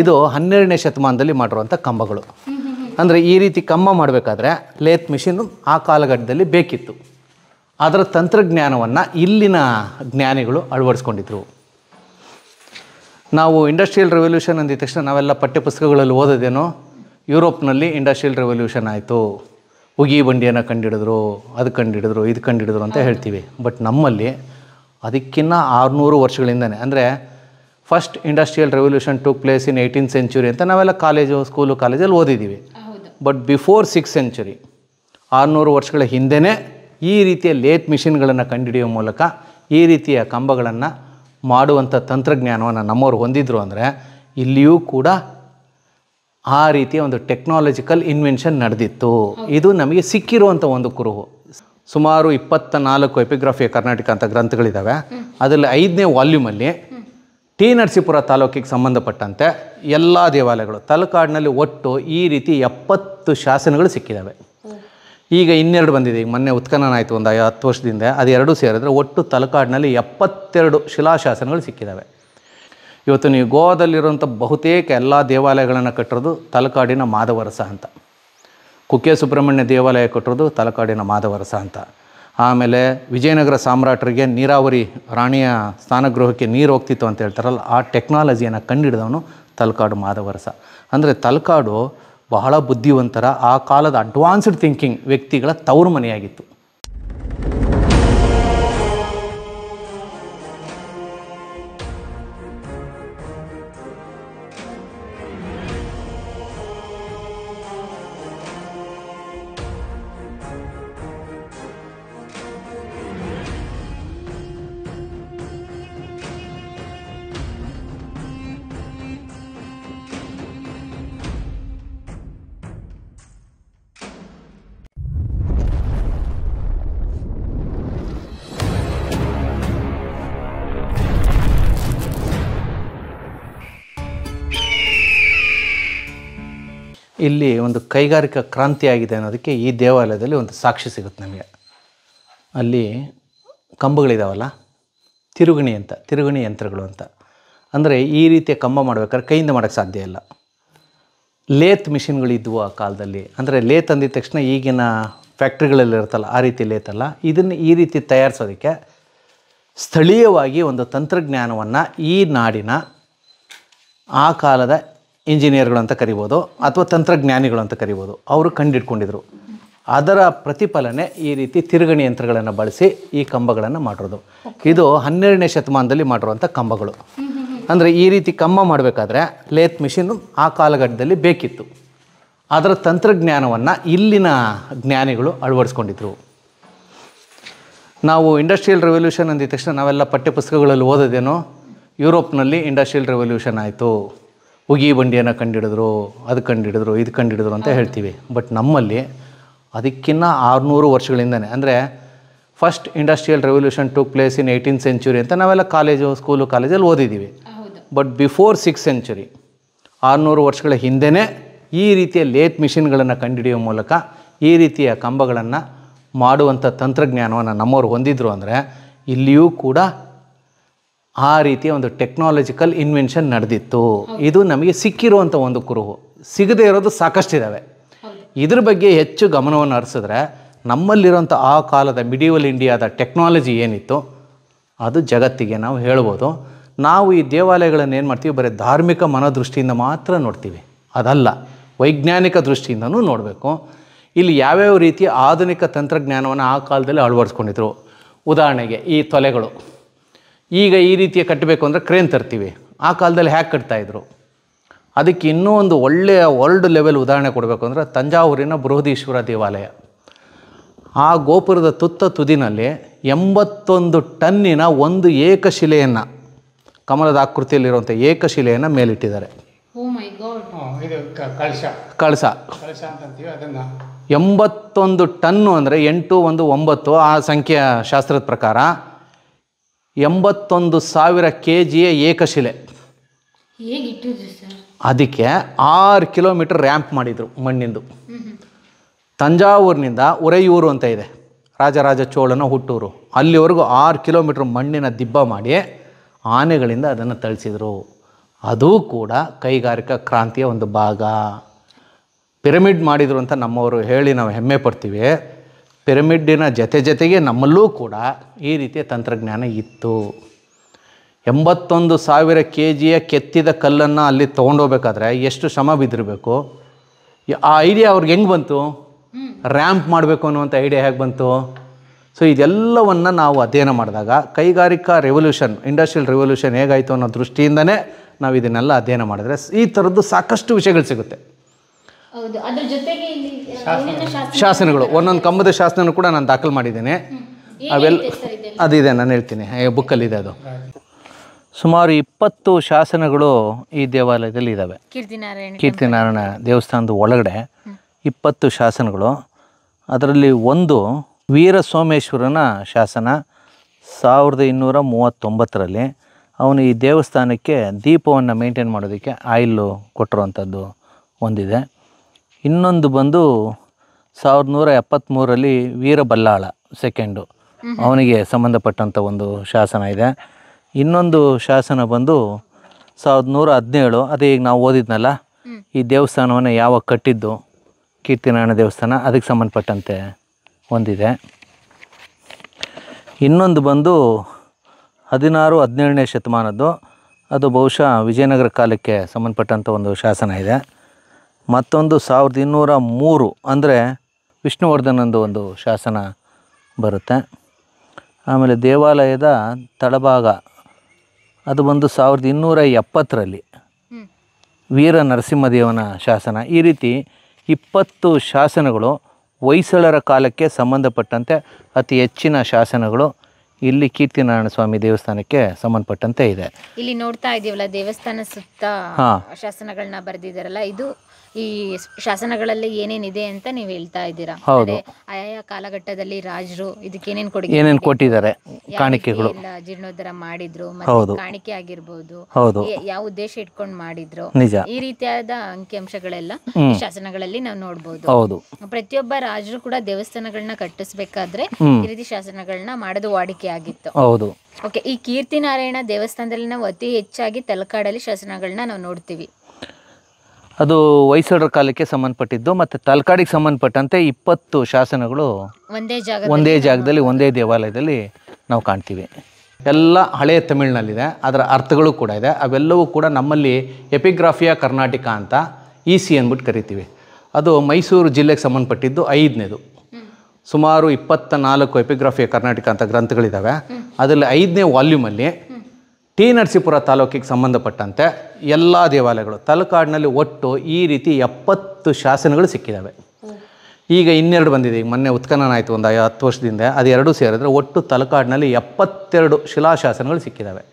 ಇದು ಹನ್ನೆರಡನೇ ಶತಮಾನದಲ್ಲಿ ಮಾಡಿರುವಂಥ ಕಂಬಗಳು ಅಂದರೆ ಈ ರೀತಿ ಕಂಬ ಮಾಡಬೇಕಾದ್ರೆ ಲೇತ್ ಮಿಷಿನ್ ಆ ಕಾಲಘಟ್ಟದಲ್ಲಿ ಬೇಕಿತ್ತು ಅದರ ತಂತ್ರಜ್ಞಾನವನ್ನು ಇಲ್ಲಿನ ಜ್ಞಾನಿಗಳು ಅಳವಡಿಸ್ಕೊಂಡಿದ್ರು ನಾವು ಇಂಡಸ್ಟ್ರಿಯಲ್ ರೆವಲ್ಯೂಷನ್ ಅಂದಿದ ತಕ್ಷಣ ನಾವೆಲ್ಲ ಪಠ್ಯಪುಸ್ತಕಗಳಲ್ಲಿ ಓದೋದೇನೋ ಯುರೋಪ್ನಲ್ಲಿ ಇಂಡಸ್ಟ್ರಿಯಲ್ ರೆವಲ್ಯೂಷನ್ ಆಯಿತು ಉಗಿ ಬಂಡಿಯನ್ನು ಕಂಡಿಡಿದ್ರು ಅದು ಕಂಡಿಡಿದ್ರು ಇದು ಕಂಡಿಡಿದ್ರು ಅಂತ ಹೇಳ್ತೀವಿ ಬಟ್ ನಮ್ಮಲ್ಲಿ ಅದಕ್ಕಿಂತ ಆರುನೂರು ವರ್ಷಗಳಿಂದನೇ ಅಂದರೆ first industrial revolution took place in eighteen century ಅಂತ ನಾವೆಲ್ಲ ಕಾಲೇಜು ಸ್ಕೂಲು ಕಾಲೇಜಲ್ಲಿ ಓದಿದ್ದೀವಿ ಬಟ್ ಬಿಫೋರ್ ಸಿಕ್ಸ್ ಸೆಂಚುರಿ ಆರುನೂರು ವರ್ಷಗಳ ಹಿಂದೆಯೇ ಈ ರೀತಿಯ ಲೇತ್ ಮಿಷಿನ್ಗಳನ್ನು ಕಂಡುಹಿಡಿಯುವ ಮೂಲಕ ಈ ರೀತಿಯ ಕಂಬಗಳನ್ನು ಮಾಡುವಂಥ ತಂತ್ರಜ್ಞಾನವನ್ನು ನಮ್ಮವರು ಹೊಂದಿದ್ರು ಅಂದರೆ ಇಲ್ಲಿಯೂ ಕೂಡ ಆ ರೀತಿಯ ಒಂದು ಟೆಕ್ನಾಲಜಿಕಲ್ ಇನ್ವೆನ್ಷನ್ ನಡೆದಿತ್ತು ಇದು ನಮಗೆ ಸಿಕ್ಕಿರುವಂಥ ಒಂದು ಕುರುಹು ಸುಮಾರು ಇಪ್ಪತ್ತ ನಾಲ್ಕು ಎಪಿಗ್ರಾಫಿಯ ಕರ್ನಾಟಕ ಅಂತ ಗ್ರಂಥಗಳಿದ್ದಾವೆ ಅದರಲ್ಲಿ ಐದನೇ ವಾಲ್ಯೂಮಲ್ಲಿ ಟಿ ನರಸೀಪುರ ತಾಲೂಕಿಗೆ ಸಂಬಂಧಪಟ್ಟಂತೆ ಎಲ್ಲ ದೇವಾಲಯಗಳು ತಲಕಾಡಿನಲ್ಲಿ ಒಟ್ಟು ಈ ರೀತಿ ಎಪ್ಪತ್ತು ಶಾಸನಗಳು ಸಿಕ್ಕಿದ್ದಾವೆ ಈಗ ಇನ್ನೆರಡು ಬಂದಿದೆ ಈಗ ಮೊನ್ನೆ ಉತ್ಖನನ ಆಯಿತು ಒಂದು ಹತ್ತು ವರ್ಷದಿಂದ ಅದೆರಡು ಸೇರಿದ್ರೆ ಒಟ್ಟು ತಲಕಾಡಿನಲ್ಲಿ ಎಪ್ಪತ್ತೆರಡು ಶಿಲಾಶಾಸನಗಳು ಸಿಕ್ಕಿದ್ದಾವೆ ಇವತ್ತು ನೀವು ಗೋವಾದಲ್ಲಿರುವಂಥ ಬಹುತೇಕ ಎಲ್ಲ ದೇವಾಲಯಗಳನ್ನು ಕಟ್ಟಿರೋದು ತಲಕಾಡಿನ ಮಾದವರಸ ಅಂತ ಕುಕ್ಕೆ ಸುಬ್ರಹ್ಮಣ್ಯ ದೇವಾಲಯ ಕಟ್ಟಿರೋದು ತಲಕಾಡಿನ ಮಾದವರಸ ಅಂತ ಆಮೇಲೆ ವಿಜಯನಗರ ಸಾಮ್ರಾಟರಿಗೆ ನೀರಾವರಿ ರಾಣಿಯ ಸ್ಥಾನಗೃಹಕ್ಕೆ ನೀರು ಹೋಗ್ತಿತ್ತು ಅಂತ ಹೇಳ್ತಾರಲ್ಲ ಆ ಟೆಕ್ನಾಲಜಿಯನ್ನು ಕಂಡುಹಿಡಿದವನು ತಲಕಾಡು ಮಾಧವರಸ ಅಂದರೆ ತಲಕಾಡು ಬಹಳ ಬುದ್ಧಿವಂತರ ಆ ಕಾಲದ ಅಡ್ವಾನ್ಸ್ಡ್ ಥಿಂಕಿಂಗ್ ವ್ಯಕ್ತಿಗಳ ತವರು ಮನೆಯಾಗಿತ್ತು ಇಲ್ಲಿ ಒಂದು ಕೈಗಾರಿಕಾ ಕ್ರಾಂತಿ ಆಗಿದೆ ಅನ್ನೋದಕ್ಕೆ ಈ ದೇವಾಲಯದಲ್ಲಿ ಒಂದು ಸಾಕ್ಷಿ ಸಿಗುತ್ತೆ ನಮಗೆ ಅಲ್ಲಿ ಕಂಬಗಳಿದಾವಲ್ಲ ತಿರುಗಣಿ ಅಂತ ತಿರುಗಣಿ ಯಂತ್ರಗಳು ಅಂತ ಅಂದರೆ ಈ ರೀತಿಯ ಕಂಬ ಮಾಡಬೇಕಾದ್ರೆ ಕೈಯಿಂದ ಮಾಡೋಕ್ಕೆ ಸಾಧ್ಯ ಇಲ್ಲ ಲೇತ್ ಮಿಷಿನ್ಗಳಿದ್ವು ಆ ಕಾಲದಲ್ಲಿ ಅಂದರೆ ಲೇತ್ ಅಂದಿದ ತಕ್ಷಣ ಈಗಿನ ಫ್ಯಾಕ್ಟ್ರಿಗಳಲ್ಲಿ ಇರುತ್ತಲ್ಲ ಆ ರೀತಿ ಲೇತಲ್ಲ ಇದನ್ನು ಈ ರೀತಿ ತಯಾರಿಸೋದಕ್ಕೆ ಸ್ಥಳೀಯವಾಗಿ ಒಂದು ತಂತ್ರಜ್ಞಾನವನ್ನು ಈ ನಾಡಿನ ಆ ಕಾಲದ ಇಂಜಿನಿಯರ್ಗಳು ಅಂತ ಕರಿಬೋದು ಅಥವಾ ತಂತ್ರಜ್ಞಾನಿಗಳು ಅಂತ ಕರಿಬೋದು ಅವರು ಕಂಡಿಟ್ಕೊಂಡಿದ್ರು ಅದರ ಪ್ರತಿಫಲನೆ ಈ ರೀತಿ ತಿರುಗಣಿ ಯಂತ್ರಗಳನ್ನು ಬಳಸಿ ಈ ಕಂಬಗಳನ್ನು ಮಾಡಿರೋದು ಇದು ಹನ್ನೆರಡನೇ ಶತಮಾನದಲ್ಲಿ ಮಾಡಿರುವಂಥ ಕಂಬಗಳು ಅಂದರೆ ಈ ರೀತಿ ಕಂಬ ಮಾಡಬೇಕಾದ್ರೆ ಲೇತ್ ಮಿಷಿನ್ ಆ ಕಾಲಘಟ್ಟದಲ್ಲಿ ಬೇಕಿತ್ತು ಅದರ ತಂತ್ರಜ್ಞಾನವನ್ನು ಇಲ್ಲಿನ ಜ್ಞಾನಿಗಳು ಅಳವಡಿಸ್ಕೊಂಡಿದ್ರು ನಾವು ಇಂಡಸ್ಟ್ರಿಯಲ್ ರೆವಲ್ಯೂಷನ್ ಅಂದಿದ ತಕ್ಷಣ ನಾವೆಲ್ಲ ಪಠ್ಯಪುಸ್ತಕಗಳಲ್ಲಿ ಓದೋದೇನೋ ಯುರೋಪ್ನಲ್ಲಿ ಇಂಡಸ್ಟ್ರಿಯಲ್ ರೆವಲ್ಯೂಷನ್ ಆಯಿತು ಉಗಿ ಬಂಡಿಯನ್ನು ಕಂಡುಹಿಡಿದ್ರು ಅದು ಕಂಡುಹಿಡಿದ್ರು ಇದು ಕಂಡುಹಿಡಿದ್ರು ಅಂತ ಹೇಳ್ತೀವಿ ಬಟ್ ನಮ್ಮಲ್ಲಿ ಅದಕ್ಕಿಂತ ಆರುನೂರು ವರ್ಷಗಳಿಂದನೇ ಅಂದರೆ first industrial revolution took place in eighteen century ಅಂತ ನಾವೆಲ್ಲ ಕಾಲೇಜು ಸ್ಕೂಲು ಕಾಲೇಜಲ್ಲಿ ಓದಿದ್ದೀವಿ ಬಟ್ ಬಿಫೋರ್ ಸಿಕ್ಸ್ ಸೆಂಚುರಿ ಆರುನೂರು ವರ್ಷಗಳ ಹಿಂದೆಯೇ ಈ ರೀತಿಯ ಲೇತ್ ಮಿಷಿನ್ಗಳನ್ನು ಕಂಡುಹಿಡಿಯುವ ಮೂಲಕ ಈ ರೀತಿಯ ಕಂಬಗಳನ್ನು ಮಾಡುವಂಥ ತಂತ್ರಜ್ಞಾನವನ್ನು ನಮ್ಮವರು ಹೊಂದಿದ್ರು ಅಂದರೆ ಇಲ್ಲಿಯೂ ಕೂಡ ಆ ರೀತಿಯ ಒಂದು ಟೆಕ್ನಾಲಜಿಕಲ್ ಇನ್ವೆನ್ಷನ್ ನಡೆದಿತ್ತು ಇದು ನಮಗೆ ಸಿಕ್ಕಿರುವಂಥ ಒಂದು ಕುರುಹು ಸಿಗದೇ ಇರೋದು ಸಾಕಷ್ಟು ಸಾಕಷ್ಟಿದ್ದಾವೆ ಇದ್ರ ಬಗ್ಗೆ ಹೆಚ್ಚು ಗಮನವನ್ನು ಹರಿಸಿದ್ರೆ ನಮ್ಮಲ್ಲಿರುವಂಥ ಆ ಕಾಲದ ಮಿಡಿವಲ್ ಇಂಡಿಯಾದ ಟೆಕ್ನಾಲಜಿ ಏನಿತ್ತು ಅದು ಜಗತ್ತಿಗೆ ನಾವು ಹೇಳ್ಬೋದು ನಾವು ಈ ದೇವಾಲಯಗಳನ್ನು ಏನು ಮಾಡ್ತೀವಿ ಬರೀ ಧಾರ್ಮಿಕ ಮನೋದೃಷ್ಟಿಯಿಂದ ಮಾತ್ರ ನೋಡ್ತೀವಿ ಅದಲ್ಲ ವೈಜ್ಞಾನಿಕ ದೃಷ್ಟಿಯಿಂದನೂ ನೋಡಬೇಕು ಇಲ್ಲಿ ಯಾವ್ಯಾವ ರೀತಿಯ ಆಧುನಿಕ ತಂತ್ರಜ್ಞಾನವನ್ನು ಆ ಕಾಲದಲ್ಲಿ ಅಳವಡಿಸ್ಕೊಂಡಿದ್ರು ಉದಾಹರಣೆಗೆ ಈ ತೊಲೆಗಳು ಈಗ ಈ ರೀತಿಯ ಕಟ್ಟಬೇಕು ಅಂದರೆ ಕ್ರೇನ್ ತರ್ತೀವಿ ಆ ಕಾಲದಲ್ಲಿ ಹ್ಯಾಕ್ ಕಟ್ತಾಯಿದ್ರು ಅದಕ್ಕೆ ಇನ್ನೂ ಒಂದು ಒಳ್ಳೆಯ ವರ್ಲ್ಡ್ ಲೆವೆಲ್ ಉದಾಹರಣೆ ಕೊಡಬೇಕು ಅಂದರೆ ತಂಜಾವೂರಿನ ಬೃಹದೀಶ್ವರ ದೇವಾಲಯ ಆ ಗೋಪುರದ ತುತ್ತ ತುದಿನಲ್ಲಿ ಎಂಬತ್ತೊಂದು ಟನ್ನಿನ ಒಂದು ಏಕಶಿಲೆಯನ್ನು ಕಮಲದ ಆಕೃತಿಯಲ್ಲಿರುವಂಥ ಏಕಶಿಲೆಯನ್ನು ಮೇಲಿಟ್ಟಿದ್ದಾರೆ oh ಕಳಸ ಎಂಬತ್ತೊಂದು ಟನ್ನು ಅಂದರೆ ಎಂಟು ಒಂದು ಒಂಬತ್ತು ಆ ಸಂಖ್ಯೆಯ ಶಾಸ್ತ್ರದ ಪ್ರಕಾರ ಎಂಬತ್ತೊಂದು ಸಾವಿರ ಕೆ ಜಿಯ ಏಕಶಿಲೆ ಅದಕ್ಕೆ ಆರು ಕಿಲೋಮೀಟರ್ ರ್ಯಾಂಪ್ ಮಾಡಿದರು ಮಣ್ಣಿಂದು ತಂಜಾವೂರಿನಿಂದ ಉರೆಯೂರು ಅಂತ ಇದೆ ರಾಜರಾಜ ಚೋಳನ ಹುಟ್ಟೂರು ಅಲ್ಲಿವರೆಗೂ ಆರು ಕಿಲೋಮೀಟ್ರ್ ಮಣ್ಣಿನ ದಿಬ್ಬ ಮಾಡಿ ಆನೆಗಳಿಂದ ಅದನ್ನು ತಳಿಸಿದರು ಅದೂ ಕೂಡ ಕೈಗಾರಿಕಾ ಕ್ರಾಂತಿಯ ಒಂದು ಭಾಗ ಪಿರಮಿಡ್ ಮಾಡಿದರು ಅಂತ ನಮ್ಮವರು ಹೇಳಿ ನಾವು ಹೆಮ್ಮೆ ಪಡ್ತೀವಿ ಪಿರಮಿಡ್ಡಿನ ಜೊತೆ ಜೊತೆಗೆ ನಮ್ಮಲ್ಲೂ ಕೂಡ ಈ ರೀತಿಯ ತಂತ್ರಜ್ಞಾನ ಇತ್ತು ಎಂಬತ್ತೊಂದು ಸಾವಿರ ಕೆ ಜಿಯ ಕೆತ್ತಿದ ಕಲ್ಲನ್ನು ಅಲ್ಲಿ ತೊಗೊಂಡೋಗ್ಬೇಕಾದ್ರೆ ಎಷ್ಟು ಶ್ರಮ ಬಿದ್ದಿರಬೇಕು ಆ ಐಡಿಯಾ ಅವ್ರಿಗೆ ಹೆಂಗೆ ಬಂತು ರ್ಯಾಂಪ್ ಮಾಡಬೇಕು ಅನ್ನುವಂಥ ಐಡಿಯಾ ಹೇಗೆ ಬಂತು ಸೊ ಇದೆಲ್ಲವನ್ನು ನಾವು ಅಧ್ಯಯನ ಮಾಡಿದಾಗ ಕೈಗಾರಿಕಾ ರೆವಲ್ಯೂಷನ್ ಇಂಡಸ್ಟ್ರಿಯಲ್ ರೆವಲ್ಯೂಷನ್ ಹೇಗಾಯಿತು ಅನ್ನೋ ದೃಷ್ಟಿಯಿಂದನೇ ನಾವು ಇದನ್ನೆಲ್ಲ ಅಧ್ಯಯನ ಮಾಡಿದ್ರೆ ಈ ಥರದ್ದು ಸಾಕಷ್ಟು ವಿಷಯಗಳು ಸಿಗುತ್ತೆ ಶಾಸನಗಳು ಒಂದೊಂದು ಕಂಬದ ಶಾಸನ ಕೂಡ ನಾನು ದಾಖಲು ಮಾಡಿದ್ದೇನೆ ಅವೆಲ್ಲ ಅದಿದೆ ನಾನು ಹೇಳ್ತೀನಿ ಇದೆ ಅದು ಸುಮಾರು ಇಪ್ಪತ್ತು ಶಾಸನಗಳು ಈ ದೇವಾಲಯದಲ್ಲಿ ಇದ್ದಾವೆ ಕೀರ್ತಿನಾರಾಯಣ ದೇವಸ್ಥಾನದ ಒಳಗಡೆ ಇಪ್ಪತ್ತು ಶಾಸನಗಳು ಅದರಲ್ಲಿ ಒಂದು ವೀರ ಸೋಮೇಶ್ವರನ ಶಾಸನ ಸಾವಿರದ ಇನ್ನೂರ ಮೂವತ್ತೊಂಬತ್ತರಲ್ಲಿ ಅವನು ಈ ದೇವಸ್ಥಾನಕ್ಕೆ ದೀಪವನ್ನು ಮೇಂಟೈನ್ ಮಾಡೋದಕ್ಕೆ ಆಯಿಲು ಕೊಟ್ಟಿರುವಂಥದ್ದು ಒಂದಿದೆ ಇನ್ನೊಂದು ಬಂದು ಸಾವಿರದ ನೂರ ಎಪ್ಪತ್ತ್ಮೂರಲ್ಲಿ ವೀರಬಲ್ಲಾಳ ಸೆಕೆಂಡು ಅವನಿಗೆ ಸಂಬಂಧಪಟ್ಟಂಥ ಒಂದು ಶಾಸನ ಇದೆ ಇನ್ನೊಂದು ಶಾಸನ ಬಂದು ಸಾವಿರದ ನೂರ ಹದಿನೇಳು ಅದೇ ಈಗ ನಾವು ಓದಿದ್ನಲ್ಲ ಈ ದೇವಸ್ಥಾನವನ್ನು ಯಾವಾಗ ಕಟ್ಟಿದ್ದು ಕೀರ್ತಿನಾರಾಯಣ ದೇವಸ್ಥಾನ ಅದಕ್ಕೆ ಸಂಬಂಧಪಟ್ಟಂತೆ ಒಂದಿದೆ ಇನ್ನೊಂದು ಬಂದು ಹದಿನಾರು ಹದಿನೇಳನೇ ಶತಮಾನದ್ದು ಅದು ಬಹುಶಃ ವಿಜಯನಗರ ಕಾಲಕ್ಕೆ ಸಂಬಂಧಪಟ್ಟಂಥ ಒಂದು ಶಾಸನ ಇದೆ ಮತ್ತೊಂದು ಸಾವಿರದ ಇನ್ನೂರ ಮೂರು ಅಂದರೆ ವಿಷ್ಣುವರ್ಧನಂದು ಒಂದು ಶಾಸನ ಬರುತ್ತೆ ಆಮೇಲೆ ದೇವಾಲಯದ ತಳಭಾಗ ಅದು ಬಂದು ಸಾವಿರದ ಇನ್ನೂರ ಎಪ್ಪತ್ತರಲ್ಲಿ ವೀರ ನರಸಿಂಹದೇವನ ಶಾಸನ ಈ ರೀತಿ ಇಪ್ಪತ್ತು ಶಾಸನಗಳು ಹೊಯ್ಸಳರ ಕಾಲಕ್ಕೆ ಸಂಬಂಧಪಟ್ಟಂತೆ ಅತಿ ಹೆಚ್ಚಿನ ಶಾಸನಗಳು ಇಲ್ಲಿ ನಾರಾಯಣ ಸ್ವಾಮಿ ದೇವಸ್ಥಾನಕ್ಕೆ ಸಂಬಂಧಪಟ್ಟಂತೆ ಇದೆ ಇಲ್ಲಿ ನೋಡ್ತಾ ಇದೀವಲ್ಲ ದೇವಸ್ಥಾನ ಸುತ್ತ ಶಾಸನಗಳನ್ನ ಬರೆದಿದ್ದಾರಲ್ಲ ಇದು ಈ ಶಾಸನಗಳಲ್ಲಿ ಏನೇನಿದೆ ಅಂತ ನೀವು ಹೇಳ್ತಾ ಇದ್ದೀರಾ ಹೌದು ಆಯಾ ಕಾಲಘಟ್ಟದಲ್ಲಿ ರಾಜರು ಇದಕ್ಕೆ ಏನೇನು ಕೊಟ್ಟಿದ್ದಾರೆ ಕಾಣಿಕೆಗಳು ಜೀರ್ಣೋದ್ಧಾರ ಮಾಡಿದ್ರು ಮತ್ತೆ ಕಾಣಿಕೆ ಆಗಿರ್ಬೋದು ಹೌದು ಯಾವ ಉದ್ದೇಶ ಇಟ್ಕೊಂಡು ಮಾಡಿದ್ರು ನಿಜ ಈ ರೀತಿಯಾದ ಅಂಕಿಅಂಶಗಳೆಲ್ಲ ಶಾಸನಗಳಲ್ಲಿ ನಾವು ನೋಡಬಹುದು ಹೌದು ಪ್ರತಿಯೊಬ್ಬ ರಾಜರು ಕೂಡ ದೇವಸ್ಥಾನಗಳನ್ನ ಕಟ್ಟಿಸ್ಬೇಕಾದ್ರೆ ಈ ರೀತಿ ಶಾಸನಗಳನ್ನ ಮಾಡೋದು ವಾಡಿಕೆ ಆಗಿತ್ತು ಹೌದು ಓಕೆ ಈ ಕೀರ್ತಿ ನಾರಾಯಣ ದೇವಸ್ಥಾನದಲ್ಲಿ ನಾವು ಅತಿ ಹೆಚ್ಚಾಗಿ ತಲಕಾಡಲ್ಲಿ ಶಾಸನಗಳನ್ನ ನಾವು ನೋಡ್ತೀವಿ ಅದು ಹೊಯ್ಸಳರ ಕಾಲಕ್ಕೆ ಸಂಬಂಧಪಟ್ಟಿದ್ದು ಮತ್ತೆ ತಲಕಾಡಿಗೆ ಸಂಬಂಧಪಟ್ಟಂತೆ ಇಪ್ಪತ್ತು ಶಾಸನಗಳು ಒಂದೇ ಜಾಗ ಒಂದೇ ಜಾಗದಲ್ಲಿ ಒಂದೇ ದೇವಾಲಯದಲ್ಲಿ ನಾವು ಕಾಣ್ತೀವಿ ಎಲ್ಲ ಹಳೆಯ ತಮಿಳಿನಲ್ಲಿದೆ ಅದರ ಅರ್ಥಗಳು ಕೂಡ ಇದೆ ಅವೆಲ್ಲವೂ ಕೂಡ ನಮ್ಮಲ್ಲಿ ಎಪಿಗ್ರಾಫಿಯಾ ಕರ್ನಾಟಕ ಅಂತ ಇ ಸಿ ಅಂದ್ಬಿಟ್ಟು ಕರಿತೀವಿ ಅದು ಮೈಸೂರು ಜಿಲ್ಲೆಗೆ ಸಂಬಂಧಪಟ್ಟಿದ್ದು ಐದನೇದು ಸುಮಾರು ಇಪ್ಪತ್ತ ನಾಲ್ಕು ಎಪಿಗ್ರಾಫಿಯ ಕರ್ನಾಟಕ ಅಂತ ಗ್ರಂಥಗಳಿದ್ದಾವೆ ಅದರಲ್ಲಿ ಐದನೇ ವಾಲ್ಯೂಮಲ್ಲಿ ಟಿ ನರಸೀಪುರ ತಾಲೂಕಿಗೆ ಸಂಬಂಧಪಟ್ಟಂತೆ ಎಲ್ಲ ದೇವಾಲಯಗಳು ತಲಕಾಡಿನಲ್ಲಿ ಒಟ್ಟು ಈ ರೀತಿ ಎಪ್ಪತ್ತು ಶಾಸನಗಳು ಸಿಕ್ಕಿದ್ದಾವೆ ಈಗ ಇನ್ನೆರಡು ಬಂದಿದೆ ಈಗ ಮೊನ್ನೆ ಉತ್ಖನನ ಆಯಿತು ಒಂದು ಹತ್ತು ವರ್ಷದಿಂದ ಎರಡೂ ಸೇರಿದ್ರೆ ಒಟ್ಟು ತಲಕಾಡಿನಲ್ಲಿ ಎಪ್ಪತ್ತೆರಡು ಶಿಲಾಶಾಸನಗಳು ಸಿಕ್ಕಿದ್ದಾವೆ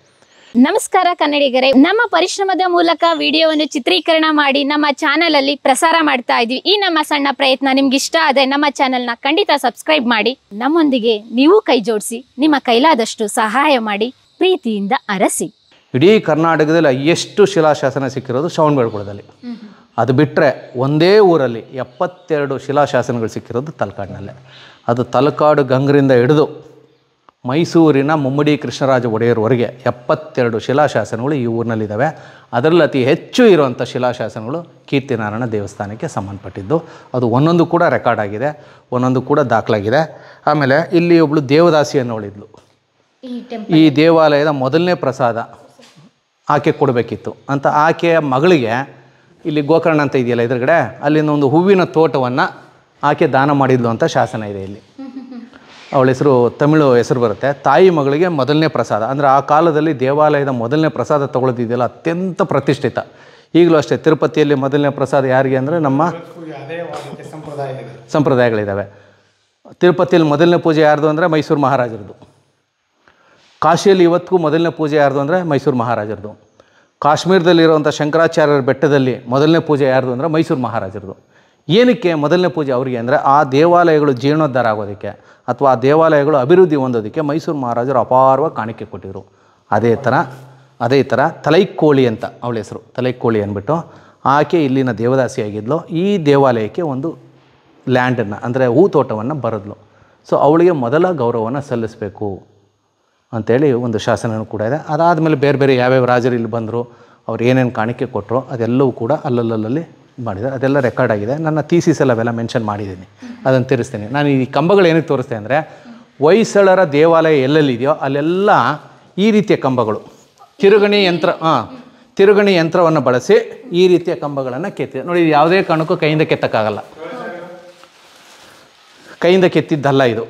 ನಮಸ್ಕಾರ ಕನ್ನಡಿಗರೇ ನಮ್ಮ ಪರಿಶ್ರಮದ ಮೂಲಕ ವಿಡಿಯೋವನ್ನು ಚಿತ್ರೀಕರಣ ಮಾಡಿ ನಮ್ಮ ಚಾನೆಲ್ ಅಲ್ಲಿ ಪ್ರಸಾರ ಮಾಡ್ತಾ ಇದ್ವಿ ಈ ನಮ್ಮ ಸಣ್ಣ ಪ್ರಯತ್ನ ನಿಮ್ಗೆ ಇಷ್ಟ ಆದ್ರೆ ನಮ್ಮ ಚಾನೆಲ್ ನ ಖಂಡಿತ ಸಬ್ಸ್ಕ್ರೈಬ್ ಮಾಡಿ ನಮ್ಮೊಂದಿಗೆ ನೀವು ಕೈ ಜೋಡಿಸಿ ನಿಮ್ಮ ಕೈಲಾದಷ್ಟು ಸಹಾಯ ಮಾಡಿ ಪ್ರೀತಿಯಿಂದ ಅರಸಿ ಇಡೀ ಕರ್ನಾಟಕದಲ್ಲಿ ಎಷ್ಟು ಶಿಲಾಶಾಸನ ಸಿಕ್ಕಿರೋದು ಬೆಳಗುಳದಲ್ಲಿ ಅದು ಬಿಟ್ಟರೆ ಒಂದೇ ಊರಲ್ಲಿ ಎಪ್ಪತ್ತೆರಡು ಶಿಲಾಶಾಸನಗಳು ಸಿಕ್ಕಿರೋದು ತಲಕಾಡಿನಲ್ಲೇ ಅದು ತಲಕಾಡು ಗಂಗರಿಂದ ಹಿಡಿದು ಮೈಸೂರಿನ ಮುಮ್ಮಡಿ ಕೃಷ್ಣರಾಜ ಒಡೆಯರ್ವರೆಗೆ ಎಪ್ಪತ್ತೆರಡು ಶಿಲಾಶಾಸನಗಳು ಈ ಊರಿನಲ್ಲಿದ್ದಾವೆ ಅದರಲ್ಲಿ ಅತಿ ಹೆಚ್ಚು ಇರುವಂಥ ಶಿಲಾಶಾಸನಗಳು ಕೀರ್ತಿನಾರಾಯಣ ದೇವಸ್ಥಾನಕ್ಕೆ ಸಂಬಂಧಪಟ್ಟಿದ್ದು ಅದು ಒಂದೊಂದು ಕೂಡ ರೆಕಾರ್ಡ್ ಆಗಿದೆ ಒಂದೊಂದು ಕೂಡ ದಾಖಲಾಗಿದೆ ಆಮೇಲೆ ಇಲ್ಲಿ ಒಬ್ಬಳು ದೇವದಾಸಿ ಅನ್ನೋಳಿದ್ಲು ಈ ದೇವಾಲಯದ ಮೊದಲನೇ ಪ್ರಸಾದ ಆಕೆ ಕೊಡಬೇಕಿತ್ತು ಅಂತ ಆಕೆಯ ಮಗಳಿಗೆ ಇಲ್ಲಿ ಗೋಕರ್ಣ ಅಂತ ಇದೆಯಲ್ಲ ಎದುರುಗಡೆ ಅಲ್ಲಿಂದ ಒಂದು ಹೂವಿನ ತೋಟವನ್ನು ಆಕೆ ದಾನ ಮಾಡಿದ್ಲು ಅಂತ ಶಾಸನ ಇದೆ ಇಲ್ಲಿ ಅವಳ ಹೆಸರು ತಮಿಳು ಹೆಸರು ಬರುತ್ತೆ ತಾಯಿ ಮಗಳಿಗೆ ಮೊದಲನೇ ಪ್ರಸಾದ ಅಂದರೆ ಆ ಕಾಲದಲ್ಲಿ ದೇವಾಲಯದ ಮೊದಲನೇ ಪ್ರಸಾದ ತಗೊಳ್ಳೋದಿದೆಯಲ್ಲ ಅತ್ಯಂತ ಪ್ರತಿಷ್ಠಿತ ಈಗಲೂ ಅಷ್ಟೇ ತಿರುಪತಿಯಲ್ಲಿ ಮೊದಲನೇ ಪ್ರಸಾದ ಯಾರಿಗೆ ಅಂದರೆ ನಮ್ಮ ಸಂಪ್ರದಾಯಗಳಿದ್ದಾವೆ ತಿರುಪತಿಯಲ್ಲಿ ಮೊದಲನೇ ಪೂಜೆ ಯಾರ್ದು ಅಂದರೆ ಮೈಸೂರು ಮಹಾರಾಜರದು ಕಾಶಿಯಲ್ಲಿ ಇವತ್ತಿಗೂ ಮೊದಲನೇ ಪೂಜೆ ಯಾರ್ದು ಅಂದರೆ ಮೈಸೂರು ಮಹಾರಾಜರದು ಕಾಶ್ಮೀರದಲ್ಲಿರುವಂಥ ಶಂಕರಾಚಾರ್ಯರ ಬೆಟ್ಟದಲ್ಲಿ ಮೊದಲನೇ ಪೂಜೆ ಯಾರ್ದು ಅಂದರೆ ಮೈಸೂರು ಮಹಾರಾಜರದು ಏನಕ್ಕೆ ಮೊದಲನೇ ಪೂಜೆ ಅವರಿಗೆ ಅಂದರೆ ಆ ದೇವಾಲಯಗಳು ಜೀರ್ಣೋದ್ಧಾರ ಆಗೋದಕ್ಕೆ ಅಥವಾ ಆ ದೇವಾಲಯಗಳು ಅಭಿವೃದ್ಧಿ ಹೊಂದೋದಕ್ಕೆ ಮೈಸೂರು ಮಹಾರಾಜರು ಅಪಾರವಾಗಿ ಕಾಣಿಕೆ ಕೊಟ್ಟಿದ್ರು ಅದೇ ಥರ ಅದೇ ಥರ ತಲೈಕೋಳಿ ಅಂತ ಅವಳ ಹೆಸರು ತಲೈಕೋಳಿ ಅಂದ್ಬಿಟ್ಟು ಆಕೆ ಇಲ್ಲಿನ ದೇವದಾಸಿಯಾಗಿದ್ಲು ಈ ದೇವಾಲಯಕ್ಕೆ ಒಂದು ಲ್ಯಾಂಡನ್ನು ಅಂದರೆ ಹೂ ತೋಟವನ್ನು ಬರೆದ್ಲು ಸೊ ಅವಳಿಗೆ ಮೊದಲ ಗೌರವವನ್ನು ಸಲ್ಲಿಸಬೇಕು ಅಂತೇಳಿ ಒಂದು ಶಾಸನ ಕೂಡ ಇದೆ ಅದಾದಮೇಲೆ ಬೇರೆ ಬೇರೆ ಯಾವ್ಯಾವ ರಾಜರು ಇಲ್ಲಿ ಬಂದರು ಅವ್ರು ಏನೇನು ಕಾಣಿಕೆ ಕೊಟ್ಟರು ಅದೆಲ್ಲವೂ ಕೂಡ ಅಲ್ಲಲ್ಲಲ್ಲಿ ಮಾಡಿದ್ದಾರೆ ಅದೆಲ್ಲ ರೆಕಾರ್ಡ್ ಆಗಿದೆ ನನ್ನ ಎಲ್ಲ ಅವೆಲ್ಲ ಮೆನ್ಷನ್ ಮಾಡಿದ್ದೀನಿ ಅದನ್ನು ತಿರುಸ್ತೇನೆ ನಾನು ಈ ಕಂಬಗಳು ಏನಕ್ಕೆ ತೋರಿಸ್ತೇನೆ ಅಂದರೆ ಹೊಯ್ಸಳರ ದೇವಾಲಯ ಎಲ್ಲೆಲ್ಲಿದೆಯೋ ಅಲ್ಲೆಲ್ಲ ಈ ರೀತಿಯ ಕಂಬಗಳು ತಿರುಗಣಿ ಯಂತ್ರ ಹಾಂ ತಿರುಗಣಿ ಯಂತ್ರವನ್ನು ಬಳಸಿ ಈ ರೀತಿಯ ಕಂಬಗಳನ್ನು ಕೆತ್ತಿದೆ ನೋಡಿ ಯಾವುದೇ ಕಾರಣಕ್ಕೂ ಕೈಯಿಂದ ಕೆತ್ತಕ್ಕಾಗಲ್ಲ ಕೈಯಿಂದ ಕೆತ್ತಿದ್ದಲ್ಲ ಇದು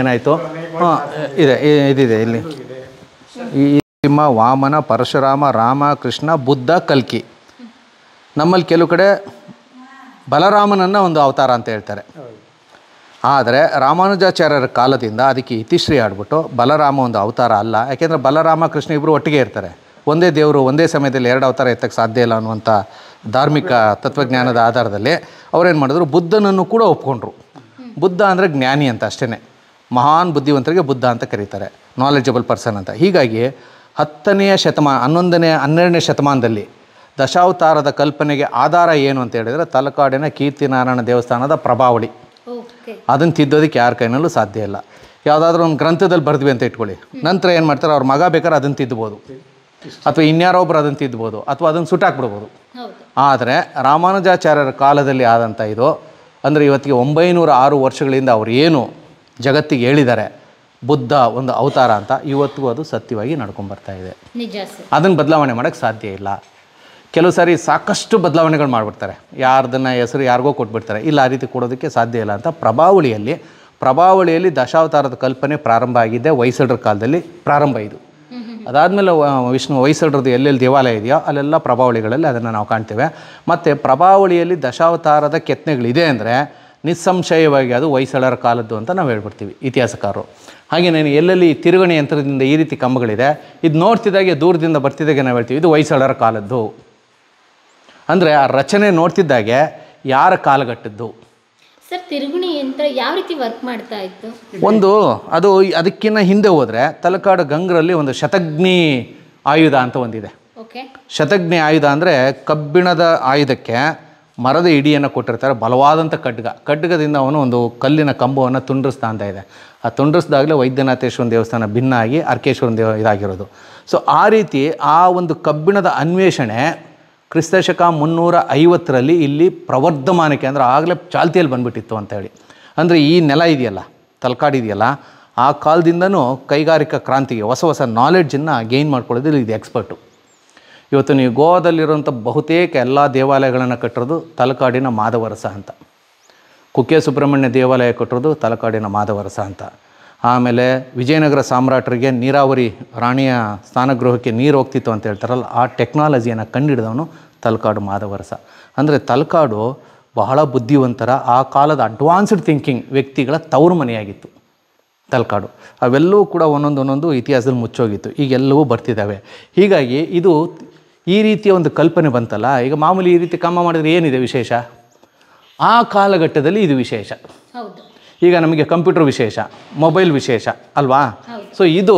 ಏನಾಯಿತು ಹಾಂ ಇದೆ ಇದಿದೆ ಇಲ್ಲಿ ಈ ಸಿಂಹ ವಾಮನ ಪರಶುರಾಮ ರಾಮ ಕೃಷ್ಣ ಬುದ್ಧ ಕಲ್ಕಿ ನಮ್ಮಲ್ಲಿ ಕೆಲವು ಕಡೆ ಬಲರಾಮನನ್ನು ಒಂದು ಅವತಾರ ಅಂತ ಹೇಳ್ತಾರೆ ಆದರೆ ರಾಮಾನುಜಾಚಾರ್ಯರ ಕಾಲದಿಂದ ಅದಕ್ಕೆ ಇತಿಶ್ರೀ ಆಡ್ಬಿಟ್ಟು ಬಲರಾಮ ಒಂದು ಅವತಾರ ಅಲ್ಲ ಯಾಕೆಂದರೆ ಬಲರಾಮ ಕೃಷ್ಣ ಇಬ್ಬರು ಒಟ್ಟಿಗೆ ಇರ್ತಾರೆ ಒಂದೇ ದೇವರು ಒಂದೇ ಸಮಯದಲ್ಲಿ ಎರಡು ಅವತಾರ ಎತ್ತಕ್ಕೆ ಸಾಧ್ಯ ಇಲ್ಲ ಅನ್ನುವಂಥ ಧಾರ್ಮಿಕ ತತ್ವಜ್ಞಾನದ ಆಧಾರದಲ್ಲಿ ಅವ್ರೇನು ಮಾಡಿದ್ರು ಬುದ್ಧನನ್ನು ಕೂಡ ಒಪ್ಕೊಂಡ್ರು ಬುದ್ಧ ಅಂದರೆ ಜ್ಞಾನಿ ಅಂತ ಅಷ್ಟೇ ಮಹಾನ್ ಬುದ್ಧಿವಂತರಿಗೆ ಬುದ್ಧ ಅಂತ ಕರೀತಾರೆ ನಾಲೆಜಬಲ್ ಪರ್ಸನ್ ಅಂತ ಹೀಗಾಗಿ ಹತ್ತನೆಯ ಶತಮಾನ ಹನ್ನೊಂದನೇ ಹನ್ನೆರಡನೇ ಶತಮಾನದಲ್ಲಿ ದಶಾವತಾರದ ಕಲ್ಪನೆಗೆ ಆಧಾರ ಏನು ಅಂತ ಹೇಳಿದರೆ ತಲಕಾಡಿನ ಕೀರ್ತಿನಾರಾಯಣ ದೇವಸ್ಥಾನದ ಪ್ರಭಾವಳಿ ಅದನ್ನು ತಿದ್ದೋದಕ್ಕೆ ಯಾರ ಕೈನಲ್ಲೂ ಸಾಧ್ಯ ಇಲ್ಲ ಯಾವುದಾದ್ರೂ ಒಂದು ಗ್ರಂಥದಲ್ಲಿ ಬರೆದ್ವಿ ಅಂತ ಇಟ್ಕೊಳ್ಳಿ ನಂತರ ಏನು ಮಾಡ್ತಾರೆ ಅವ್ರ ಮಗ ಬೇಕಾದ್ರೆ ಅದನ್ನು ತಿದ್ದಬೋದು ಅಥವಾ ಇನ್ಯಾರೊಬ್ಬರು ಅದನ್ನು ತಿದ್ದಬೋದು ಅಥವಾ ಅದನ್ನು ಸುಟ್ಟಾಕ್ಬಿಡ್ಬೋದು ಆದರೆ ರಾಮಾನುಜಾಚಾರ್ಯರ ಕಾಲದಲ್ಲಿ ಆದಂಥ ಇದು ಅಂದರೆ ಇವತ್ತಿಗೆ ಒಂಬೈನೂರ ಆರು ವರ್ಷಗಳಿಂದ ಅವರು ಏನು ಜಗತ್ತಿಗೆ ಹೇಳಿದ್ದಾರೆ ಬುದ್ಧ ಒಂದು ಅವತಾರ ಅಂತ ಇವತ್ತಿಗೂ ಅದು ಸತ್ಯವಾಗಿ ಬರ್ತಾ ಇದೆ ಅದನ್ನು ಬದಲಾವಣೆ ಮಾಡೋಕ್ಕೆ ಸಾಧ್ಯ ಇಲ್ಲ ಕೆಲವು ಸಾರಿ ಸಾಕಷ್ಟು ಬದಲಾವಣೆಗಳು ಮಾಡಿಬಿಡ್ತಾರೆ ಯಾರ್ದನ್ನು ಹೆಸರು ಯಾರಿಗೋ ಕೊಟ್ಬಿಡ್ತಾರೆ ಇಲ್ಲ ಆ ರೀತಿ ಕೊಡೋದಕ್ಕೆ ಸಾಧ್ಯ ಇಲ್ಲ ಅಂತ ಪ್ರಭಾವಳಿಯಲ್ಲಿ ಪ್ರಭಾವಳಿಯಲ್ಲಿ ದಶಾವತಾರದ ಕಲ್ಪನೆ ಪ್ರಾರಂಭ ಆಗಿದೆ ಹೊಯ್ಸಳರ ಕಾಲದಲ್ಲಿ ಪ್ರಾರಂಭ ಇದು ಅದಾದಮೇಲೆ ವಿಷ್ಣು ಹೊಯ್ಸಳರದ್ದು ಎಲ್ಲೆಲ್ಲಿ ದೇವಾಲಯ ಇದೆಯೋ ಅಲ್ಲೆಲ್ಲ ಪ್ರಭಾವಳಿಗಳಲ್ಲಿ ಅದನ್ನು ನಾವು ಕಾಣ್ತೇವೆ ಮತ್ತು ಪ್ರಭಾವಳಿಯಲ್ಲಿ ದಶಾವತಾರದ ಕೆತ್ತನೆಗಳಿದೆ ಅಂದರೆ ನಿಸ್ಸಂಶಯವಾಗಿ ಅದು ಹೊಯ್ಸಳರ ಕಾಲದ್ದು ಅಂತ ನಾವು ಹೇಳ್ಬಿಡ್ತೀವಿ ಇತಿಹಾಸಕಾರರು ಹಾಗೆ ನಾನು ಎಲ್ಲೆಲ್ಲಿ ತಿರುಗಣಿ ಯಂತ್ರದಿಂದ ಈ ರೀತಿ ಕಂಬಗಳಿದೆ ಇದು ನೋಡ್ತಿದ್ದಾಗೆ ದೂರದಿಂದ ಬರ್ತಿದ್ದಾಗೆ ನಾವು ಹೇಳ್ತೀವಿ ಇದು ಹೊಯ್ಸಳರ ಕಾಲದ್ದು ಅಂದರೆ ಆ ರಚನೆ ನೋಡ್ತಿದ್ದಾಗೆ ಯಾರ ಕಾಲಘಟ್ಟದ್ದು ಸರ್ ತಿರುಗುಣಿ ಯಂತ್ರ ಯಾವ ರೀತಿ ವರ್ಕ್ ಮಾಡ್ತಾ ಇತ್ತು ಒಂದು ಅದು ಅದಕ್ಕಿಂತ ಹಿಂದೆ ಹೋದರೆ ತಲಕಾಡು ಗಂಗ್ರಲ್ಲಿ ಒಂದು ಶತಗ್ನಿ ಆಯುಧ ಅಂತ ಒಂದಿದೆ ಓಕೆ ಶತಗ್ನಿ ಆಯುಧ ಅಂದರೆ ಕಬ್ಬಿಣದ ಆಯುಧಕ್ಕೆ ಮರದ ಇಡಿಯನ್ನು ಕೊಟ್ಟಿರ್ತಾರೆ ಬಲವಾದಂಥ ಖಡ್ಗ ಖಡ್ಗದಿಂದ ಅವನು ಒಂದು ಕಲ್ಲಿನ ಕಂಬವನ್ನು ತುಂಡ್ರಿಸ್ತಾ ಅಂತ ಇದೆ ಆ ತುಂಡ್ರಿಸ್ದಾಗಲೇ ವೈದ್ಯನಾಥೇಶ್ವರ ದೇವಸ್ಥಾನ ಭಿನ್ನ ಆಗಿ ಅರ್ಕೇಶ್ವರನ ದೇವ ಇದಾಗಿರೋದು ಸೊ ಆ ರೀತಿ ಆ ಒಂದು ಕಬ್ಬಿಣದ ಅನ್ವೇಷಣೆ ಕ್ರಿಸ್ತಶಕ ಮುನ್ನೂರ ಐವತ್ತರಲ್ಲಿ ಇಲ್ಲಿ ಪ್ರವರ್ಧಮಾನಕ್ಕೆ ಅಂದರೆ ಆಗಲೇ ಚಾಲ್ತಿಯಲ್ಲಿ ಬಂದುಬಿಟ್ಟಿತ್ತು ಅಂತ ಹೇಳಿ ಅಂದರೆ ಈ ನೆಲ ಇದೆಯಲ್ಲ ತಲಕಾಡಿದೆಯಲ್ಲ ಆ ಕಾಲದಿಂದನೂ ಕೈಗಾರಿಕಾ ಕ್ರಾಂತಿಗೆ ಹೊಸ ಹೊಸ ನಾಲೆಡ್ಜನ್ನು ಗೈನ್ ಮಾಡ್ಕೊಳ್ಳೋದಿಲ್ಲ ಇದು ಎಕ್ಸ್ಪರ್ಟು ಇವತ್ತು ನೀವು ಗೋವಾದಲ್ಲಿರುವಂಥ ಬಹುತೇಕ ಎಲ್ಲ ದೇವಾಲಯಗಳನ್ನು ಕಟ್ಟಿರೋದು ತಲಕಾಡಿನ ಮಾದವರಸ ಅಂತ ಕುಕ್ಕೆ ಸುಬ್ರಹ್ಮಣ್ಯ ದೇವಾಲಯ ಕಟ್ಟಿರೋದು ತಲಕಾಡಿನ ಮಾದವರಸ ಅಂತ ಆಮೇಲೆ ವಿಜಯನಗರ ಸಾಮ್ರಾಟರಿಗೆ ನೀರಾವರಿ ರಾಣಿಯ ಸ್ನಾನಗೃಹಕ್ಕೆ ನೀರು ಹೋಗ್ತಿತ್ತು ಅಂತ ಹೇಳ್ತಾರಲ್ಲ ಆ ಟೆಕ್ನಾಲಜಿಯನ್ನು ಹಿಡಿದವನು ತಲಕಾಡು ಮಾಧವರಸ ಅಂದರೆ ತಲಕಾಡು ಬಹಳ ಬುದ್ಧಿವಂತರ ಆ ಕಾಲದ ಅಡ್ವಾನ್ಸ್ಡ್ ಥಿಂಕಿಂಗ್ ವ್ಯಕ್ತಿಗಳ ತವರು ಮನೆಯಾಗಿತ್ತು ತಲ್ಕಾಡು ಅವೆಲ್ಲವೂ ಕೂಡ ಒಂದೊಂದು ಒಂದೊಂದು ಇತಿಹಾಸದಲ್ಲಿ ಮುಚ್ಚೋಗಿತ್ತು ಈಗೆಲ್ಲವೂ ಬರ್ತಿದ್ದಾವೆ ಹೀಗಾಗಿ ಇದು ಈ ರೀತಿಯ ಒಂದು ಕಲ್ಪನೆ ಬಂತಲ್ಲ ಈಗ ಮಾಮೂಲಿ ಈ ರೀತಿ ಕಮ್ಮ ಮಾಡಿದರೆ ಏನಿದೆ ವಿಶೇಷ ಆ ಕಾಲಘಟ್ಟದಲ್ಲಿ ಇದು ವಿಶೇಷ ಹೌದು ಈಗ ನಮಗೆ ಕಂಪ್ಯೂಟರ್ ವಿಶೇಷ ಮೊಬೈಲ್ ವಿಶೇಷ ಅಲ್ವಾ ಸೊ ಇದು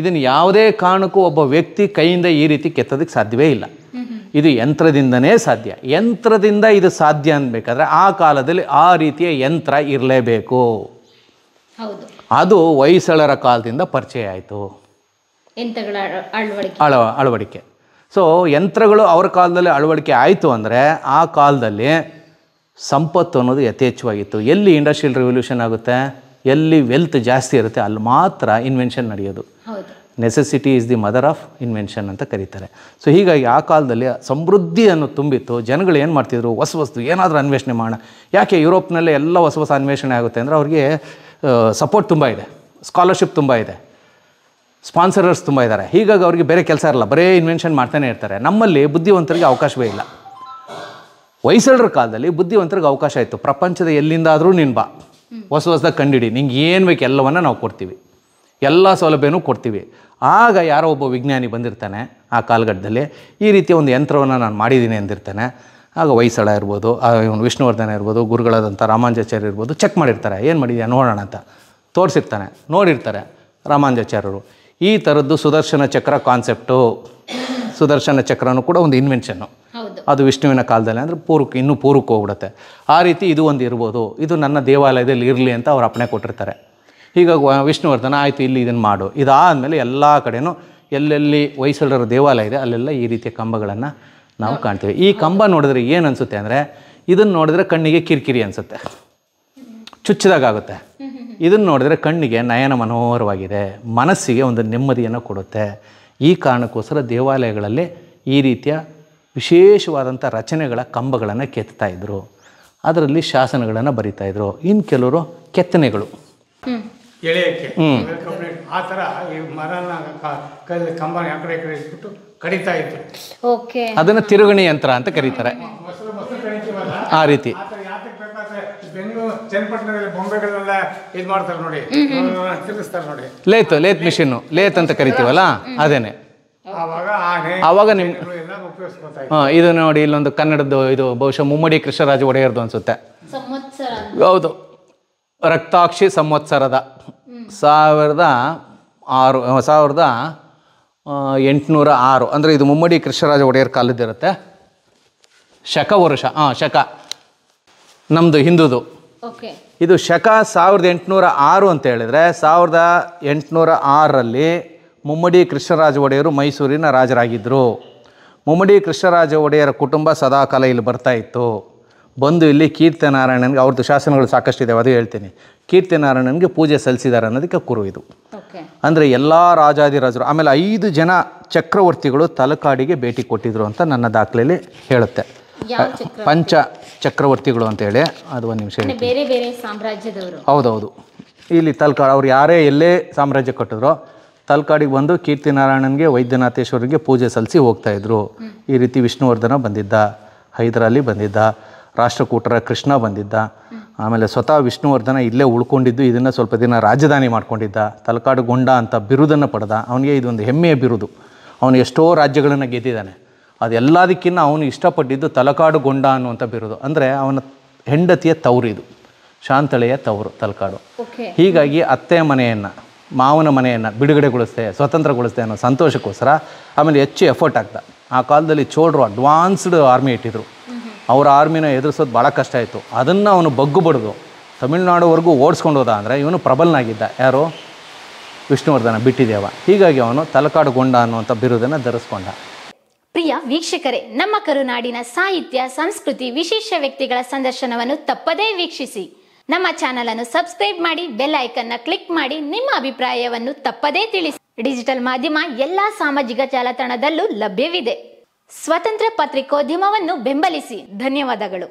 ಇದನ್ನು ಯಾವುದೇ ಕಾರಣಕ್ಕೂ ಒಬ್ಬ ವ್ಯಕ್ತಿ ಕೈಯಿಂದ ಈ ರೀತಿ ಕೆತ್ತೋದಕ್ಕೆ ಸಾಧ್ಯವೇ ಇಲ್ಲ ಇದು ಯಂತ್ರದಿಂದನೇ ಸಾಧ್ಯ ಯಂತ್ರದಿಂದ ಇದು ಸಾಧ್ಯ ಅನ್ಬೇಕಾದ್ರೆ ಆ ಕಾಲದಲ್ಲಿ ಆ ರೀತಿಯ ಯಂತ್ರ ಇರಲೇಬೇಕು ಅದು ವಯಸ್ಸಳರ ಕಾಲದಿಂದ ಪರಿಚಯ ಆಯಿತು ಅಳ ಅಳವಡಿಕೆ ಸೊ ಯಂತ್ರಗಳು ಅವರ ಕಾಲದಲ್ಲಿ ಅಳವಡಿಕೆ ಆಯಿತು ಅಂದರೆ ಆ ಕಾಲದಲ್ಲಿ ಸಂಪತ್ತು ಅನ್ನೋದು ಯಥೇಚ್ಛವಾಗಿತ್ತು ಎಲ್ಲಿ ಇಂಡಸ್ಟ್ರಿಯಲ್ ರೆವಲ್ಯೂಷನ್ ಆಗುತ್ತೆ ಎಲ್ಲಿ ವೆಲ್ತ್ ಜಾಸ್ತಿ ಇರುತ್ತೆ ಅಲ್ಲಿ ಮಾತ್ರ ಇನ್ವೆನ್ಷನ್ ನಡೆಯೋದು necessity is the mother of invention ಅಂತ ಕರೀತಾರೆ ಸೊ ಹೀಗಾಗಿ ಆ ಕಾಲದಲ್ಲಿ ಸಮೃದ್ಧಿಯನ್ನು ತುಂಬಿತ್ತು ಜನಗಳು ಏನು ಮಾಡ್ತಿದ್ರು ಹೊಸ ವಸ್ತು ಏನಾದರೂ ಅನ್ವೇಷಣೆ ಮಾಡೋಣ ಯಾಕೆ ಯುರೋಪ್ನಲ್ಲೇ ಎಲ್ಲ ಹೊಸ ಹೊಸ ಅನ್ವೇಷಣೆ ಆಗುತ್ತೆ ಅಂದರೆ ಅವ್ರಿಗೆ ಸಪೋರ್ಟ್ ತುಂಬ ಇದೆ ಸ್ಕಾಲರ್ಶಿಪ್ ತುಂಬ ಇದೆ ಸ್ಪಾನ್ಸರರ್ಸ್ ತುಂಬ ಇದ್ದಾರೆ ಹೀಗಾಗಿ ಅವ್ರಿಗೆ ಬೇರೆ ಕೆಲಸ ಇರಲ್ಲ ಬರೇ ಇನ್ವೆನ್ಷನ್ ಮಾಡ್ತಾನೆ ಇರ್ತಾರೆ ನಮ್ಮಲ್ಲಿ ಬುದ್ಧಿವಂತರಿಗೆ ಅವಕಾಶವೇ ಇಲ್ಲ ಹೊಯ್ಸಳರ ಕಾಲದಲ್ಲಿ ಬುದ್ಧಿವಂತರಿಗೆ ಅವಕಾಶ ಇತ್ತು ಪ್ರಪಂಚದ ಎಲ್ಲಿಂದಾದರೂ ನೀನು ಬಾ ಹೊಸ ಹೊಸದಾಗಿ ಕಂಡಿಡಿ ನಿಂಗೆ ಏನು ಬೇಕು ಎಲ್ಲವನ್ನು ನಾವು ಕೊಡ್ತೀವಿ ಎಲ್ಲ ಸೌಲಭ್ಯನೂ ಕೊಡ್ತೀವಿ ಆಗ ಯಾರೋ ಒಬ್ಬ ವಿಜ್ಞಾನಿ ಬಂದಿರ್ತಾನೆ ಆ ಕಾಲಘಟ್ಟದಲ್ಲಿ ಈ ರೀತಿಯ ಒಂದು ಯಂತ್ರವನ್ನು ನಾನು ಮಾಡಿದ್ದೀನಿ ಅಂದಿರ್ತಾನೆ ಆಗ ಹೊಯ್ಸಳ ಇರ್ಬೋದು ಇವನು ವಿಷ್ಣುವರ್ಧನ ಇರ್ಬೋದು ಗುರುಗಳಾದಂಥ ರಾಮಾಂಜಾಚಾರ್ಯ ಇರ್ಬೋದು ಚೆಕ್ ಮಾಡಿರ್ತಾರೆ ಏನು ಮಾಡಿದ್ಯಾ ನೋಡೋಣ ಅಂತ ತೋರಿಸಿರ್ತಾನೆ ನೋಡಿರ್ತಾರೆ ರಾಮಾಂಜಾಚಾರ್ಯರು ಈ ಥರದ್ದು ಸುದರ್ಶನ ಚಕ್ರ ಕಾನ್ಸೆಪ್ಟು ಸುದರ್ಶನ ಚಕ್ರನೂ ಕೂಡ ಒಂದು ಇನ್ವೆನ್ಷನ್ನು ಅದು ವಿಷ್ಣುವಿನ ಕಾಲದಲ್ಲಿ ಅಂದರೆ ಪೂರ್ವಕ್ಕೆ ಇನ್ನೂ ಪೂರ್ವಕ್ಕೆ ಹೋಗ್ಬಿಡುತ್ತೆ ಆ ರೀತಿ ಇದು ಒಂದು ಇರ್ಬೋದು ಇದು ನನ್ನ ದೇವಾಲಯದಲ್ಲಿ ಇರಲಿ ಅಂತ ಅವ್ರು ಅಪ್ಪಣೆ ಕೊಟ್ಟಿರ್ತಾರೆ ಈಗ ವಿಷ್ಣುವರ್ಧನ ಆಯಿತು ಇಲ್ಲಿ ಇದನ್ನು ಮಾಡು ಇದಾದಮೇಲೆ ಎಲ್ಲ ಕಡೆಯೂ ಎಲ್ಲೆಲ್ಲಿ ಹೊಯ್ಸಳರ ದೇವಾಲಯ ಇದೆ ಅಲ್ಲೆಲ್ಲ ಈ ರೀತಿಯ ಕಂಬಗಳನ್ನು ನಾವು ಕಾಣ್ತೀವಿ ಈ ಕಂಬ ನೋಡಿದ್ರೆ ಏನು ಅನಿಸುತ್ತೆ ಅಂದರೆ ಇದನ್ನು ನೋಡಿದ್ರೆ ಕಣ್ಣಿಗೆ ಕಿರಿಕಿರಿ ಅನಿಸುತ್ತೆ ಚುಚ್ಚಿದಾಗುತ್ತೆ ಇದನ್ನು ನೋಡಿದ್ರೆ ಕಣ್ಣಿಗೆ ನಯನ ಮನೋಹರವಾಗಿದೆ ಮನಸ್ಸಿಗೆ ಒಂದು ನೆಮ್ಮದಿಯನ್ನು ಕೊಡುತ್ತೆ ಈ ಕಾರಣಕ್ಕೋಸ್ಕರ ದೇವಾಲಯಗಳಲ್ಲಿ ಈ ರೀತಿಯ ವಿಶೇಷವಾದಂಥ ರಚನೆಗಳ ಕಂಬಗಳನ್ನು ಕೆತ್ತಾ ಇದ್ದರು ಅದರಲ್ಲಿ ಶಾಸನಗಳನ್ನು ಇದ್ರು ಇನ್ನು ಕೆಲವರು ಕೆತ್ತನೆಗಳು ಆ ಥರ ಮರನ ಇದ್ರು ಅದನ್ನು ತಿರುಗಣಿ ಯಂತ್ರ ಅಂತ ಕರೀತಾರೆ ಆ ರೀತಿ ನೋಡಿ ಲೇತ್ ಲೇತ್ ಮಿಷಿನ್ ಲೇತ್ ಅಂತ ಕರಿತೀವಲ್ಲ ಅದೇನೆ ಅವಾಗ ಆವಾಗ ಹಾಂ ಇದು ನೋಡಿ ಇಲ್ಲೊಂದು ಕನ್ನಡದ್ದು ಇದು ಬಹುಶಃ ಮುಮ್ಮಡಿ ಕೃಷ್ಣರಾಜ ಒಡೆಯರ್ದು ಅನಿಸುತ್ತೆ ಹೌದು ರಕ್ತಾಕ್ಷಿ ಸಂವತ್ಸರದ ಸಾವಿರದ ಆರು ಸಾವಿರದ ಎಂಟುನೂರ ಆರು ಅಂದರೆ ಇದು ಮುಮ್ಮಡಿ ಕೃಷ್ಣರಾಜ ಒಡೆಯರ್ ಕಾಲದ್ದಿರುತ್ತೆ ಶಕ ವರುಷ ಹಾಂ ಶಕ ನಮ್ಮದು ಹಿಂದೂದು ಇದು ಶಕ ಸಾವಿರದ ಎಂಟುನೂರ ಆರು ಅಂತ ಹೇಳಿದರೆ ಸಾವಿರದ ಎಂಟುನೂರ ಆರರಲ್ಲಿ ಮುಮ್ಮಡಿ ಕೃಷ್ಣರಾಜ ಒಡೆಯರು ಮೈಸೂರಿನ ರಾಜರಾಗಿದ್ದರು ಮುಮ್ಮಡಿ ಕೃಷ್ಣರಾಜ ಒಡೆಯರ ಕುಟುಂಬ ಸದಾಕಾಲ ಇಲ್ಲಿ ಬರ್ತಾ ಇತ್ತು ಬಂದು ಇಲ್ಲಿ ಕೀರ್ತಿನಾರಾಯಣನ್ಗೆ ಅವ್ರದ್ದು ಶಾಸನಗಳು ಸಾಕಷ್ಟು ಇದ್ದಾವೆ ಅದು ಹೇಳ್ತೀನಿ ಕೀರ್ತಿನಾರಾಯಣನ್ಗೆ ಪೂಜೆ ಸಲ್ಲಿಸಿದ್ದಾರೆ ಅನ್ನೋದಕ್ಕೆ ಕುರು ಇದು ಅಂದರೆ ಎಲ್ಲ ರಾಜಾದಿರಾಜರು ಆಮೇಲೆ ಐದು ಜನ ಚಕ್ರವರ್ತಿಗಳು ತಲಕಾಡಿಗೆ ಭೇಟಿ ಕೊಟ್ಟಿದ್ರು ಅಂತ ನನ್ನ ದಾಖಲೆಯಲ್ಲಿ ಹೇಳುತ್ತೆ ಪಂಚ ಚಕ್ರವರ್ತಿಗಳು ಅಂತೇಳಿ ಅದು ಒಂದು ನಿಮಿಷ ಹೇಳಿ ಸಾಮ್ರಾಜ್ಯದವರು ಹೌದೌದು ಇಲ್ಲಿ ತಲಕಾಡು ಅವ್ರು ಯಾರೇ ಎಲ್ಲೇ ಸಾಮ್ರಾಜ್ಯ ಕಟ್ಟಿದ್ರು ತಲ್ಕಾಡಿಗೆ ಬಂದು ಕೀರ್ತಿನಾರಾಯಣನ್ಗೆ ವೈದ್ಯನಾಥೇಶ್ವರಿಗೆ ಪೂಜೆ ಸಲ್ಲಿಸಿ ಹೋಗ್ತಾಯಿದ್ರು ಈ ರೀತಿ ವಿಷ್ಣುವರ್ಧನ ಬಂದಿದ್ದ ಹೈದರಾಲಿ ಬಂದಿದ್ದ ರಾಷ್ಟ್ರಕೂಟರ ಕೃಷ್ಣ ಬಂದಿದ್ದ ಆಮೇಲೆ ಸ್ವತಃ ವಿಷ್ಣುವರ್ಧನ ಇಲ್ಲೇ ಉಳ್ಕೊಂಡಿದ್ದು ಇದನ್ನು ಸ್ವಲ್ಪ ದಿನ ರಾಜಧಾನಿ ಮಾಡ್ಕೊಂಡಿದ್ದ ತಲಕಾಡು ಗೊಂಡ ಅಂತ ಬಿರುದನ್ನು ಪಡೆದ ಅವನಿಗೆ ಇದೊಂದು ಹೆಮ್ಮೆಯ ಬಿರುದು ಅವನು ಎಷ್ಟೋ ರಾಜ್ಯಗಳನ್ನು ಗೆದ್ದಿದ್ದಾನೆ ಅದೆಲ್ಲದಕ್ಕಿಂತ ಅವನು ಇಷ್ಟಪಟ್ಟಿದ್ದು ತಲಕಾಡು ಗೊಂಡ ಅನ್ನುವಂಥ ಬಿರುದು ಅಂದರೆ ಅವನ ಹೆಂಡತಿಯ ತವರು ಇದು ಶಾಂತಳೆಯ ತವರು ತಲಕಾಡು ಹೀಗಾಗಿ ಅತ್ತೆ ಮನೆಯನ್ನು ಮಾವನ ಮನೆಯನ್ನು ಬಿಡುಗಡೆಗೊಳಿಸ್ದೆ ಸ್ವತಂತ್ರಗೊಳಿಸ್ದೆ ಅನ್ನೋ ಸಂತೋಷಕ್ಕೋಸ್ಕರ ಆಮೇಲೆ ಹೆಚ್ಚು ಎಫರ್ಟ್ ಆಗ್ತಾ ಆ ಕಾಲದಲ್ಲಿ ಚೋಳರು ಅಡ್ವಾನ್ಸ್ಡ್ ಆರ್ಮಿ ಇಟ್ಟಿದ್ರು ಅವರ ಆರ್ಮಿನ ಎದುರಿಸೋದು ಭಾಳ ಕಷ್ಟ ಆಯಿತು ಅದನ್ನು ಅವನು ಬಗ್ಗು ಬಡಿದು ತಮಿಳ್ನಾಡುವರೆಗೂ ಓಡಿಸ್ಕೊಂಡು ಹೋದ ಅಂದರೆ ಇವನು ಪ್ರಬಲನಾಗಿದ್ದ ಯಾರು ವಿಷ್ಣುವರ್ಧನ ಬಿಟ್ಟಿದೆಯವ ಹೀಗಾಗಿ ಅವನು ತಲಕಾಡುಗೊಂಡ ಅನ್ನುವಂಥ ಬಿರುದನ್ನು ಧರಿಸ್ಕೊಂಡ ಪ್ರಿಯ ವೀಕ್ಷಕರೇ ನಮ್ಮ ಕರುನಾಡಿನ ಸಾಹಿತ್ಯ ಸಂಸ್ಕೃತಿ ವಿಶೇಷ ವ್ಯಕ್ತಿಗಳ ಸಂದರ್ಶನವನ್ನು ತಪ್ಪದೇ ವೀಕ್ಷಿಸಿ ನಮ್ಮ ಚಾನಲ್ ಅನ್ನು ಸಬ್ಸ್ಕ್ರೈಬ್ ಮಾಡಿ ಬೆಲ್ ಐಕನ್ನ ಕ್ಲಿಕ್ ಮಾಡಿ ನಿಮ್ಮ ಅಭಿಪ್ರಾಯವನ್ನು ತಪ್ಪದೇ ತಿಳಿಸಿ ಡಿಜಿಟಲ್ ಮಾಧ್ಯಮ ಎಲ್ಲಾ ಸಾಮಾಜಿಕ ಜಾಲತಾಣದಲ್ಲೂ ಲಭ್ಯವಿದೆ ಸ್ವತಂತ್ರ ಪತ್ರಿಕೋದ್ಯಮವನ್ನು ಬೆಂಬಲಿಸಿ ಧನ್ಯವಾದಗಳು